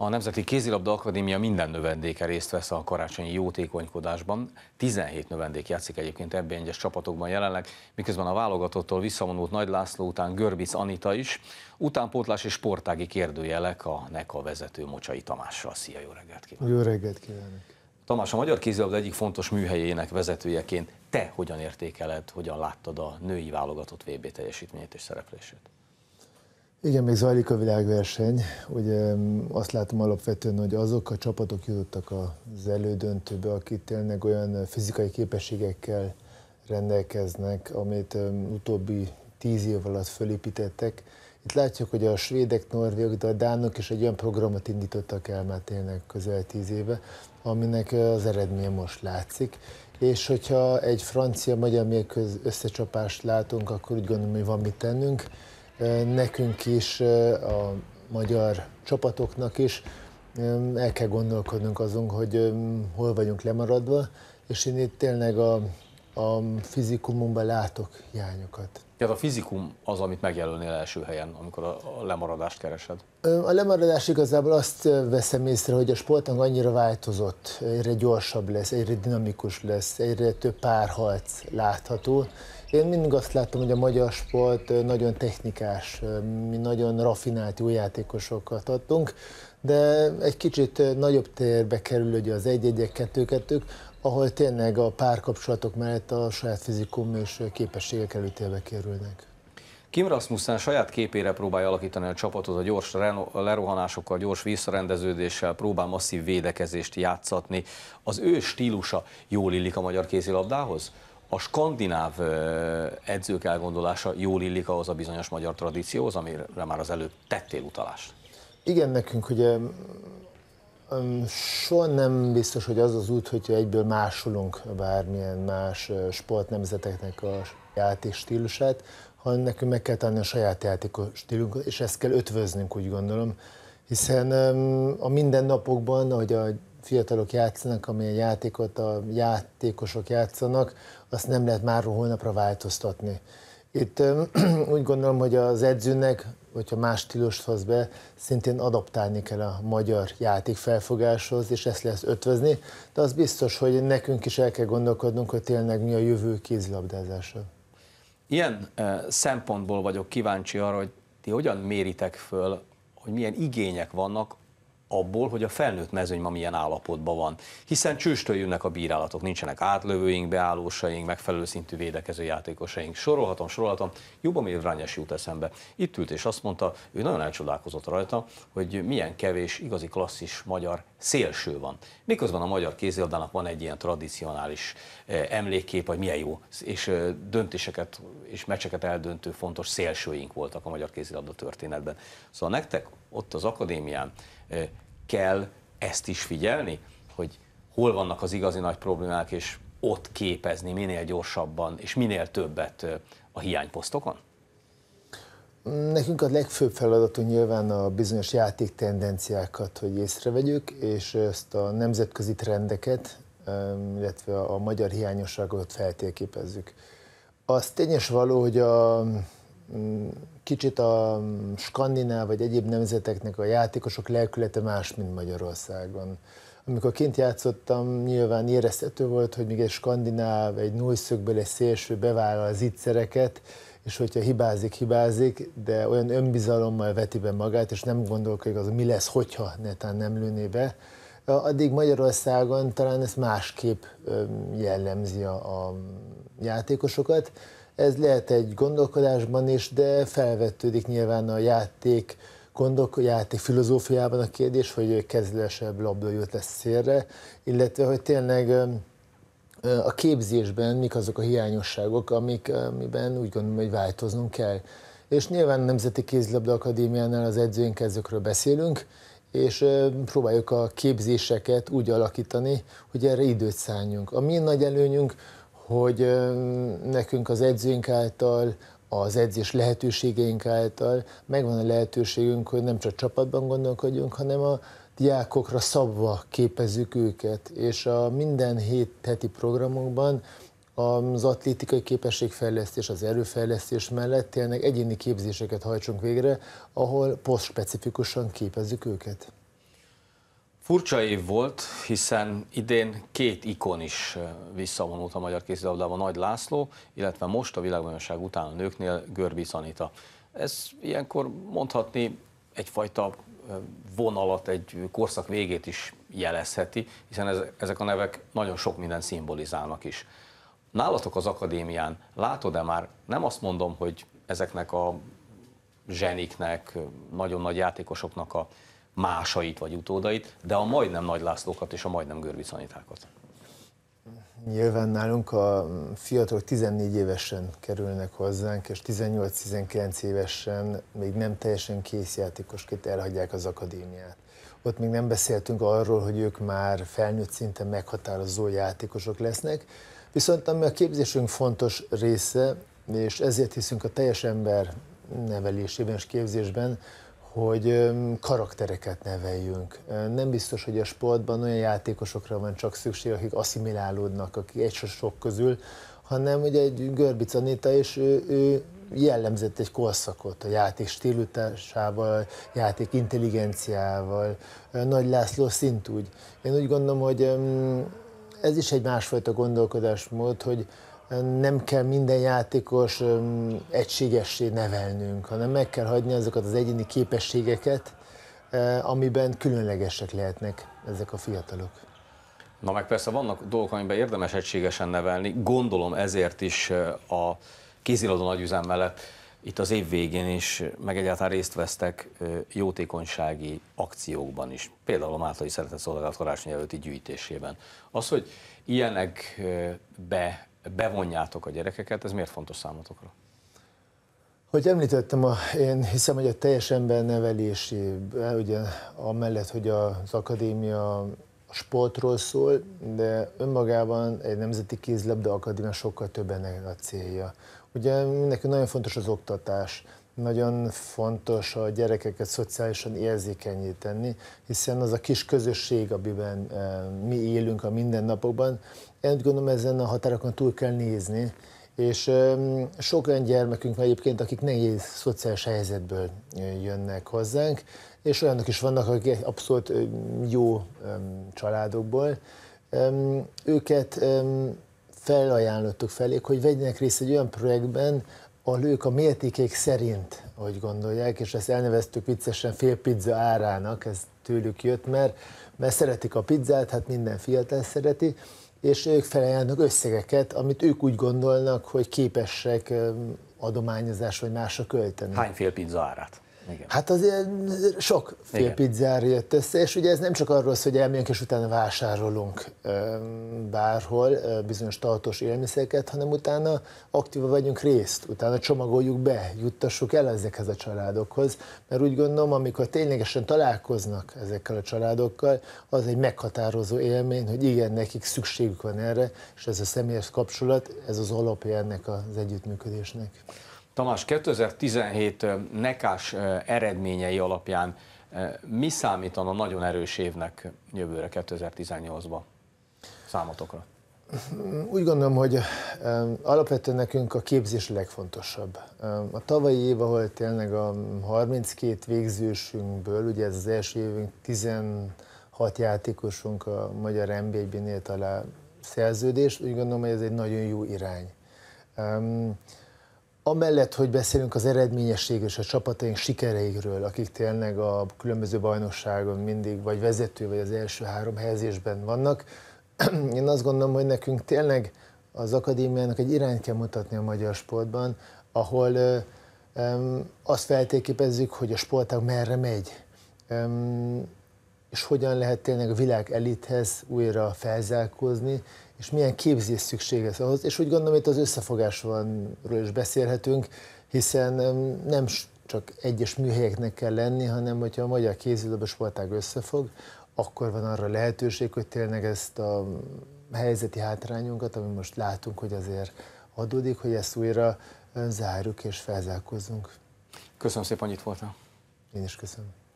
A Nemzeti Kézilabda Akadémia minden növendéke részt vesz a karácsonyi jótékonykodásban. 17 növendék játszik egyébként ebben egyes csapatokban jelenleg, miközben a válogatottól visszavonult Nagy László után Görbic Anita is, utánpótlás és sportági kérdőjelek a NECA vezető Mocsai Tamással. Szia, jó reggelt kívánok! Jó reggelt kívánok! Tamás, a Magyar Kézilabda egyik fontos műhelyének vezetőjeként te hogyan értékeled, hogyan láttad a női válogatott VB teljesítményét és szereplését? Igen, még zajlik a világverseny. Ugye azt látom alapvetően, hogy azok a csapatok jutottak az elődöntőbe, akik tényleg olyan fizikai képességekkel rendelkeznek, amit utóbbi tíz év alatt fölépítettek. Itt látjuk, hogy a svédek, norvégok, de a dánok is egy olyan programot indítottak el már tényleg közel tíz éve, aminek az eredménye most látszik. És hogyha egy francia-magyar mérkőz összecsapást látunk, akkor úgy gondolom, hogy van mit tennünk nekünk is, a magyar csapatoknak is el kell gondolkodnunk azon, hogy hol vagyunk lemaradva, és én itt tényleg a, a fizikumomban látok hiányokat. Tehát a fizikum az, amit megjelölnél első helyen, amikor a lemaradást keresed? A lemaradás igazából azt veszem észre, hogy a sportang annyira változott, egyre gyorsabb lesz, egyre dinamikus lesz, egyre több párharc látható, én mindig azt láttam, hogy a magyar sport nagyon technikás, mi nagyon rafinált jó játékosokat adtunk, de egy kicsit nagyobb térbe kerül ugye az egy-egyek, kettő-kettők, ahol tényleg a párkapcsolatok mellett a saját fizikum és képességek előtérbe kerülnek. Kim Rasmussen saját képére próbálja alakítani a csapatot a gyors lerohanásokkal, gyors visszarendeződéssel, próbál masszív védekezést játszatni. Az ő stílusa jól illik a magyar kézilabdához? a skandináv edzők elgondolása jól illik ahhoz a bizonyos magyar tradícióhoz, amire már az előbb tettél utalást? Igen, nekünk ugye mm, mm, soha nem biztos, hogy az az út, hogyha egyből másolunk bármilyen más sportnemzeteknek a játék stílusát, hanem nekünk meg kell tenni a saját játékos stílunkat, és ezt kell ötvöznünk, úgy gondolom. Hiszen mm, a mindennapokban, ahogy a fiatalok játszanak, amilyen játékot a játékosok játszanak, azt nem lehet már holnapra változtatni. Itt úgy gondolom, hogy az edzőnek, hogyha más stílust hoz be, szintén adaptálni kell a magyar játék felfogáshoz, és ezt lesz ötvözni, de az biztos, hogy nekünk is el kell gondolkodnunk, hogy tényleg mi a jövő kézilabdázása. Ilyen szempontból vagyok kíváncsi arra, hogy ti hogyan méritek föl, hogy milyen igények vannak abból, hogy a felnőtt mezőny ma milyen állapotban van. Hiszen csőstől jönnek a bírálatok, nincsenek átlövőink, beállósaink, megfelelő szintű védekező játékosaink. Sorolhatom, sorolhatom, jobban még Vrányes jut eszembe. Itt ült és azt mondta, ő nagyon elcsodálkozott rajta, hogy milyen kevés igazi klasszis magyar szélső van. Miközben a magyar kézildának van egy ilyen tradicionális eh, emlékkép, hogy milyen jó, és eh, döntéseket és meccseket eldöntő fontos szélsőink voltak a magyar kézilabda történetben. Szóval nektek ott az akadémián eh, kell ezt is figyelni, hogy hol vannak az igazi nagy problémák, és ott képezni minél gyorsabban és minél többet a hiányposztokon? Nekünk a legfőbb feladatunk nyilván a bizonyos játék tendenciákat, hogy észrevegyük, és ezt a nemzetközi trendeket, illetve a magyar hiányosságot feltérképezzük. Az tényes való, hogy a kicsit a skandináv vagy egyéb nemzeteknek a játékosok lelkülete más, mint Magyarországon. Amikor kint játszottam, nyilván érezhető volt, hogy még egy skandináv, egy nullszögből, egy szélső bevállal az ittszereket, és hogyha hibázik, hibázik, de olyan önbizalommal veti be magát, és nem gondolkodik az, mi lesz, hogyha netán nem lőné be, addig Magyarországon talán ez másképp jellemzi a, a játékosokat. Ez lehet egy gondolkodásban is, de felvetődik nyilván a játék, gondok, játék filozófiában a kérdés, hogy kezdelesebb labda jött lesz szélre, illetve hogy tényleg a képzésben mik azok a hiányosságok, amik, amiben úgy gondolom, hogy változnunk kell. És nyilván a Nemzeti Kézlabda Akadémiánál az edzőink ezekről beszélünk, és próbáljuk a képzéseket úgy alakítani, hogy erre időt szálljunk. A mi nagy előnyünk, hogy nekünk az edzőink által, az edzés lehetőségeink által megvan a lehetőségünk, hogy nem csak csapatban gondolkodjunk, hanem a diákokra szabva képezzük őket, és a minden hét heti programokban az atlétikai képességfejlesztés, az erőfejlesztés mellett tényleg egyéni képzéseket hajtsunk végre, ahol posztspecifikusan képezzük őket. Furcsa év volt, hiszen idén két ikon is visszavonult a magyar kézilabdában, Nagy László, illetve most a világbajnokság után a nőknél Görbi Anita. Ez ilyenkor mondhatni egyfajta vonalat, egy korszak végét is jelezheti, hiszen ez, ezek a nevek nagyon sok minden szimbolizálnak is. Nálatok az akadémián látod-e már, nem azt mondom, hogy ezeknek a zseniknek, nagyon nagy játékosoknak a másait vagy utódait, de a majdnem Nagy Lászlókat és a majdnem Görbicanitákat? Nyilván nálunk a fiatalok 14 évesen kerülnek hozzánk, és 18-19 évesen még nem teljesen kész játékosként elhagyják az akadémiát. Ott még nem beszéltünk arról, hogy ők már felnőtt szinten meghatározó játékosok lesznek, viszont ami a képzésünk fontos része, és ezért hiszünk a teljes ember nevelésében és képzésben, hogy karaktereket neveljünk. Nem biztos, hogy a sportban olyan játékosokra van csak szükség, akik asszimilálódnak, akik egy sok közül, hanem ugye egy Görbic Anita, és ő, ő jellemzett egy korszakot a játék stílusával, játék intelligenciával, Nagy László szintúgy. Én úgy gondolom, hogy ez is egy másfajta gondolkodásmód, hogy nem kell minden játékos egységessé nevelnünk, hanem meg kell hagyni azokat az egyéni képességeket, amiben különlegesek lehetnek ezek a fiatalok. Na meg persze vannak dolgok, amiben érdemes egységesen nevelni, gondolom ezért is a kézilabda nagyüzem mellett itt az év végén is, meg egyáltalán részt vesztek jótékonysági akciókban is, például a Máltai Szeretett Szolgálat karácsony előtti gyűjtésében. Az, hogy ilyenek be bevonjátok a gyerekeket, ez miért fontos számotokra? Hogy említettem, a, én hiszem, hogy a teljes embernevelés, eh, ugye amellett, hogy az akadémia sportról szól, de önmagában egy nemzeti kézlabda akadémia sokkal több ennek a célja. Ugye nekünk nagyon fontos az oktatás, nagyon fontos a gyerekeket szociálisan érzékenyíteni, hiszen az a kis közösség, amiben eh, mi élünk a mindennapokban, én úgy gondolom ezen a határokon túl kell nézni, és sok olyan gyermekünk van egyébként, akik nehéz szociális helyzetből eh, jönnek hozzánk, és olyanok is vannak, akik abszolút eh, jó családokból. Őket felajánlottuk felé, hogy vegyenek részt egy olyan projektben, a lők a mértékék szerint, hogy gondolják, és ezt elneveztük viccesen fél pizza árának, ez tőlük jött, mert, mert szeretik a pizzát, hát minden fiatal szereti, és ők felajánlanak összegeket, amit ők úgy gondolnak, hogy képesek adományozás vagy másra költeni. Hány fél pizza árát? Igen. Hát azért sok fél pizzára jött össze, és ugye ez nem csak arról szól, hogy elmegyünk és utána vásárolunk bárhol bizonyos tartós élmiszereket, hanem utána aktíva vagyunk részt, utána csomagoljuk be, juttassuk el ezekhez a családokhoz, mert úgy gondolom, amikor ténylegesen találkoznak ezekkel a családokkal, az egy meghatározó élmény, hogy igen, nekik szükségük van erre, és ez a személyes kapcsolat, ez az alapja ennek az együttműködésnek. Tamás, 2017 nekás eredményei alapján mi számítana nagyon erős évnek jövőre 2018 ba számotokra? Úgy gondolom, hogy alapvetően nekünk a képzés a legfontosabb. A tavalyi év, ahol tényleg a 32 végzősünkből, ugye ez az első évünk 16 játékosunk a magyar nba ben élt alá szerződést, úgy gondolom, hogy ez egy nagyon jó irány. Amellett, hogy beszélünk az eredményesség és a csapataink sikereiről, akik tényleg a különböző bajnokságon mindig vagy vezető, vagy az első három helyezésben vannak, én azt gondolom, hogy nekünk tényleg az akadémiának egy irányt kell mutatni a magyar sportban, ahol ö, ö, azt feltéképezzük, hogy a sportág merre megy és hogyan lehet tényleg a világ elithez újra felzárkózni, és milyen képzés szükséges ahhoz, és úgy gondolom, itt az összefogásról is beszélhetünk, hiszen nem csak egyes műhelyeknek kell lenni, hanem hogyha a magyar kézilabda sportág összefog, akkor van arra lehetőség, hogy tényleg ezt a helyzeti hátrányunkat, amit most látunk, hogy azért adódik, hogy ezt újra zárjuk és felzárkózzunk. Köszönöm szépen, hogy itt voltál. Én is köszönöm.